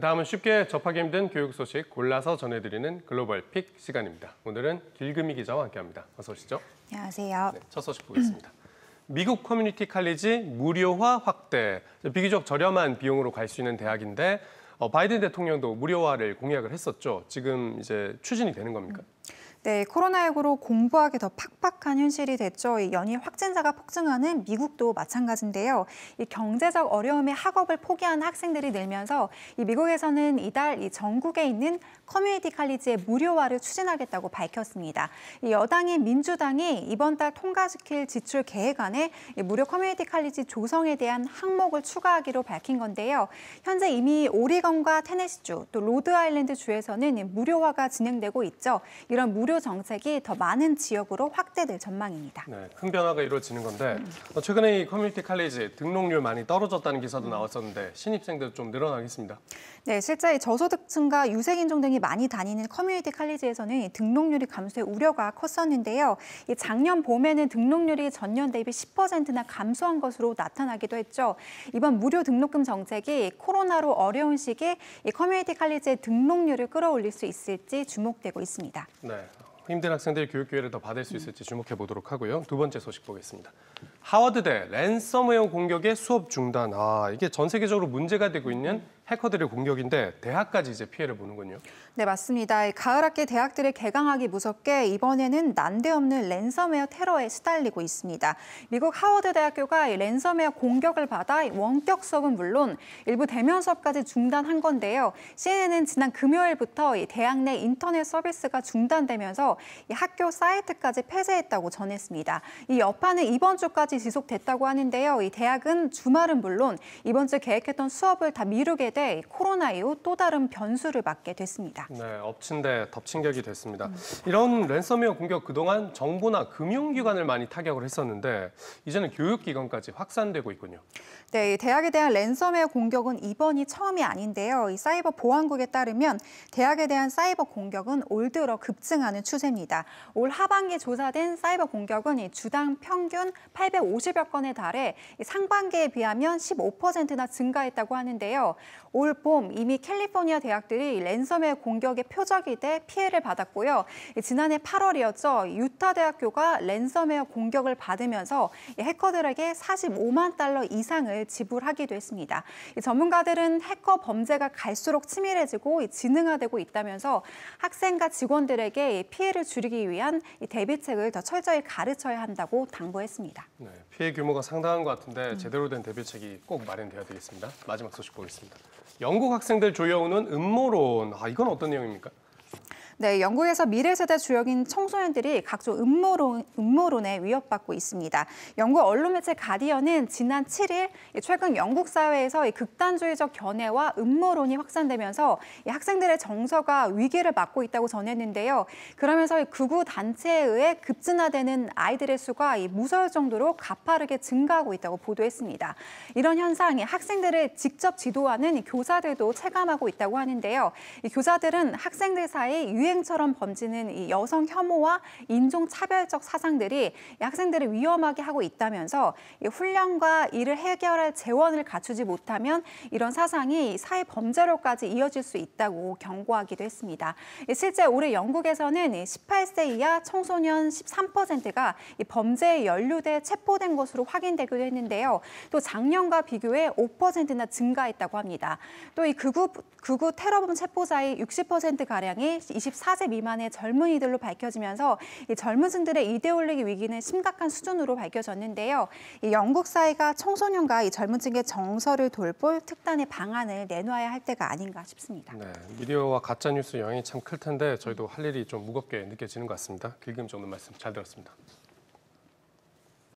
다음은 쉽게 접하기 힘든 교육 소식 골라서 전해드리는 글로벌 픽 시간입니다. 오늘은 길금이 기자와 함께합니다. 어서 오시죠. 안녕하세요. 네, 첫 소식 보겠습니다. 미국 커뮤니티 칼리지 무료화 확대. 비교적 저렴한 비용으로 갈 수 있는 대학인데 어, 바이든 대통령도 무료화를 공약을 했었죠. 지금 이제 추진이 되는 겁니까? 음. 네, 코로나19로 공부하기 더 팍팍한 현실이 됐죠. 이 연일 확진자가 폭증하는 미국도 마찬가지인데요. 이 경제적 어려움에 학업을 포기한 학생들이 늘면서 이 미국에서는 이달 이 전국에 있는 커뮤니티 칼리지의 무료화를 추진하겠다고 밝혔습니다. 이 여당인 민주당이 이번 달 통과시킬 지출 계획안에 이 무료 커뮤니티 칼리지 조성에 대한 항목을 추가하기로 밝힌 건데요. 현재 이미 오리건과 테네시주 또 로드아일랜드주에서는 이 무료화가 진행되고 있죠. 이런 무료 의료 정책이 더 많은 지역으로 확대될 전망입니다. 네, 큰 변화가 이루어지는 건데 어, 최근에 이 커뮤니티 칼리지 등록률 많이 떨어졌다는 기사도 나왔었는데 신입생들 좀 늘어나겠습니다. 네, 실제 저소득층과 유색인종 등이 많이 다니는 커뮤니티 칼리지에서는 등록률이 감소의 우려가 컸었는데요. 작년 봄에는 등록률이 전년 대비 10%나 감소한 것으로 나타나기도 했죠. 이번 무료 등록금 정책이 코로나로 어려운 시기에 커뮤니티 칼리지의 등록률을 끌어올릴 수 있을지 주목되고 있습니다. 네, 힘든 학생들 이 교육 기회를 더 받을 수 있을지 주목해 보도록 하고요. 두 번째 소식 보겠습니다. 하워드대 랜섬웨어 공격의 수업 중단. 아, 이게 전 세계적으로 문제가 되고 있는 해커들의 공격인데 대학까지 이제 피해를 보는군요. 네, 맞습니다. 가을 학기 대학들의 개강하기 무섭게 이번에는 난데없는 랜섬웨어 테러에 시달리고 있습니다. 미국 하워드 대학교가 랜섬웨어 공격을 받아 원격 수업은 물론 일부 대면 수업까지 중단한 건데요. CNN은 지난 금요일부터 대학 내 인터넷 서비스가 중단되면서 학교 사이트까지 폐쇄했다고 전했습니다. 이 여파는 이번 주까지 지속됐다고 하는데요. 이 대학은 주말은 물론 이번 주 계획했던 수업을 다 미루게 시대 코로나 이후 또 다른 변수를 맞게 됐습니다. 네, 엎친 데 덮친 격이 됐습니다. 이런 랜섬웨어 공격 그동안 정부나 금융기관을 많이 타격을 했었는데 이제는 교육기관까지 확산되고 있군요. 네, 대학에 대한 랜섬웨어 공격은 이번이 처음이 아닌데요. 이 사이버 보안국에 따르면 대학에 대한 사이버 공격은 올 들어 급증하는 추세입니다. 올 하반기 조사된 사이버 공격은 주당 평균 850여 건에 달해 상반기에 비하면 15%나 증가했다고 하는데요. 올봄 이미 캘리포니아 대학들이 랜섬의 공격의 표적이 돼 피해를 받았고요. 지난해 8월이었죠. 유타 대학교가 랜섬웨어 공격을 받으면서 해커들에게 45만 달러 이상을 지불하기도 했습니다. 전문가들은 해커 범죄가 갈수록 치밀해지고 지능화되고 있다면서 학생과 직원들에게 피해를 줄이기 위한 대비책을 더 철저히 가르쳐야 한다고 당부했습니다. 네, 피해 규모가 상당한 것 같은데 음. 제대로 된 대비책이 꼭마련되어야 되겠습니다. 마지막 소식 보겠습니다. 영국 학생들 조여오는 음모론. 아 이건 어떤 내용입니까? 네, 영국에서 미래세대 주역인 청소년들이 각종 음모론, 음모론에 위협받고 있습니다. 영국 언론 매체 가디언은 지난 7일 최근 영국 사회에서 극단주의적 견해와 음모론이 확산되면서 학생들의 정서가 위기를 맞고 있다고 전했는데요. 그러면서 극우 단체에 의해 급진화되는 아이들의 수가 무서울 정도로 가파르게 증가하고 있다고 보도했습니다. 이런 현상이 학생들을 직접 지도하는 교사들도 체감하고 있다고 하는데요. 교사들은 학생들 사이 유행처럼 범지는이 여성 혐오와 인종 차별적 사상들이 학생들을 위험하게 하고 있다면서 이 훈련과 이를 해결할 재원을 갖추지 못하면 이런 사상이 사회 범죄로까지 이어질 수 있다고 경고하기도 했습니다. 실제 올해 영국에서는 18세 이하 청소년 13%가 범죄에 연루돼 체포된 것으로 확인되기도 했는데요. 또 작년과 비교해 5%나 증가했다고 합니다. 또 이 극우, 극우 테러범 체포자의 60%가량이 24 24세 미만의 젊은이들로 밝혀지면서 이 젊은층들의 이데올리기 위기는 심각한 수준으로 밝혀졌는데요. 이 영국 사회가 청소년과 이 젊은층의 정서를 돌볼 특단의 방안을 내놓아야 할 때가 아닌가 싶습니다. 네, 미디어와 가짜 뉴스 영향이 참 클 텐데 저희도 할 일이 좀 무겁게 느껴지는 것 같습니다. 길금 정은 말씀 잘 들었습니다.